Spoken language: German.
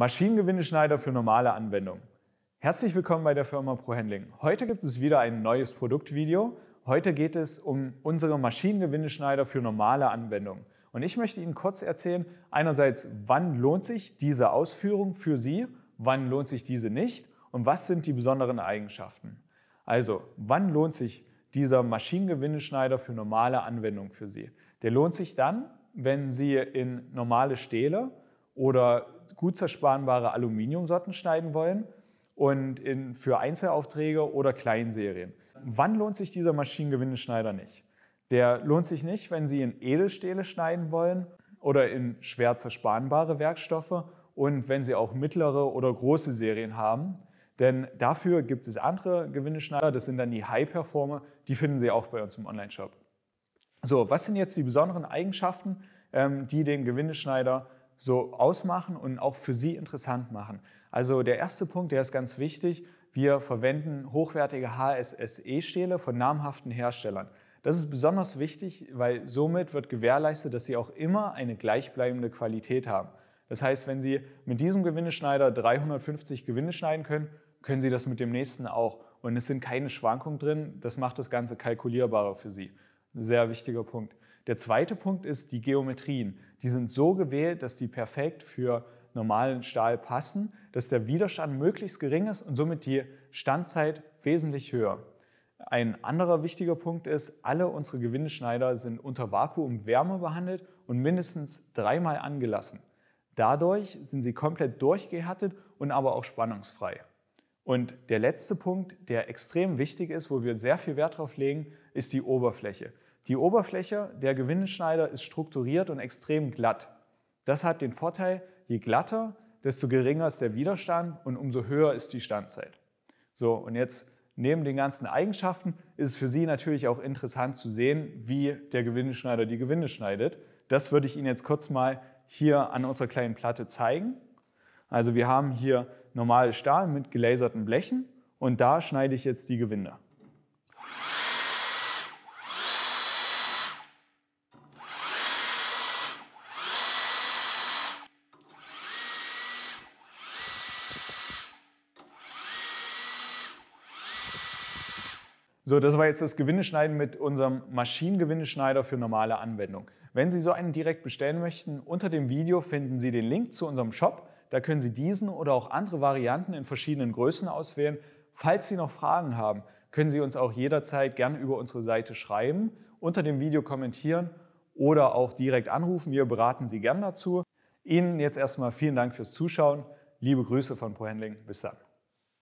Maschinengewindeschneider für normale Anwendungen. Herzlich willkommen bei der Firma ProHandling. Heute gibt es wieder ein neues Produktvideo. Heute geht es um unsere Maschinengewindeschneider für normale Anwendungen. Und ich möchte Ihnen kurz erzählen, einerseits, wann lohnt sich diese Ausführung für Sie, wann lohnt sich diese nicht und was sind die besonderen Eigenschaften. Also, wann lohnt sich dieser Maschinengewindeschneider für normale Anwendungen für Sie? Der lohnt sich dann, wenn Sie in normale Stähle oder gut zerspanbare Aluminiumsorten schneiden wollen und in, für Einzelaufträge oder Kleinserien. Wann lohnt sich dieser Maschinengewindeschneider nicht? Der lohnt sich nicht, wenn Sie in Edelstähle schneiden wollen oder in schwer zerspanbare Werkstoffe und wenn Sie auch mittlere oder große Serien haben. Denn dafür gibt es andere Gewindeschneider, das sind dann die High-Performer, die finden Sie auch bei uns im Online-Shop. So, was sind jetzt die besonderen Eigenschaften, ähm, die den Gewindeschneider so ausmachen und auch für Sie interessant machen. Also der erste Punkt, der ist ganz wichtig, wir verwenden hochwertige HSSE-Stähle von namhaften Herstellern. Das ist besonders wichtig, weil somit wird gewährleistet, dass Sie auch immer eine gleichbleibende Qualität haben. Das heißt, wenn Sie mit diesem Gewindeschneider 350 Gewinde schneiden können, können Sie das mit dem nächsten auch. Und es sind keine Schwankungen drin, das macht das Ganze kalkulierbarer für Sie. Sehr wichtiger Punkt. Der zweite Punkt ist die Geometrien. Die sind so gewählt, dass die perfekt für normalen Stahl passen, dass der Widerstand möglichst gering ist und somit die Standzeit wesentlich höher. Ein anderer wichtiger Punkt ist, alle unsere Gewindeschneider sind unter Vakuumwärme behandelt und mindestens dreimal angelassen. Dadurch sind sie komplett durchgehärtet und aber auch spannungsfrei. Und der letzte Punkt, der extrem wichtig ist, wo wir sehr viel Wert drauf legen, ist die Oberfläche. Die Oberfläche der Gewindeschneider ist strukturiert und extrem glatt. Das hat den Vorteil, je glatter, desto geringer ist der Widerstand und umso höher ist die Standzeit. So, und jetzt neben den ganzen Eigenschaften ist es für Sie natürlich auch interessant zu sehen, wie der Gewindeschneider die Gewinde schneidet. Das würde ich Ihnen jetzt kurz mal hier an unserer kleinen Platte zeigen. Also wir haben hier normales Stahl mit gelaserten Blechen und da schneide ich jetzt die Gewinde. So, das war jetzt das Gewindeschneiden mit unserem Maschinengewindeschneider für normale Anwendung. Wenn Sie so einen direkt bestellen möchten, unter dem Video finden Sie den Link zu unserem Shop. Da können Sie diesen oder auch andere Varianten in verschiedenen Größen auswählen. Falls Sie noch Fragen haben, können Sie uns auch jederzeit gerne über unsere Seite schreiben, unter dem Video kommentieren oder auch direkt anrufen. Wir beraten Sie gern dazu. Ihnen jetzt erstmal vielen Dank fürs Zuschauen. Liebe Grüße von ProHandling. Bis dann.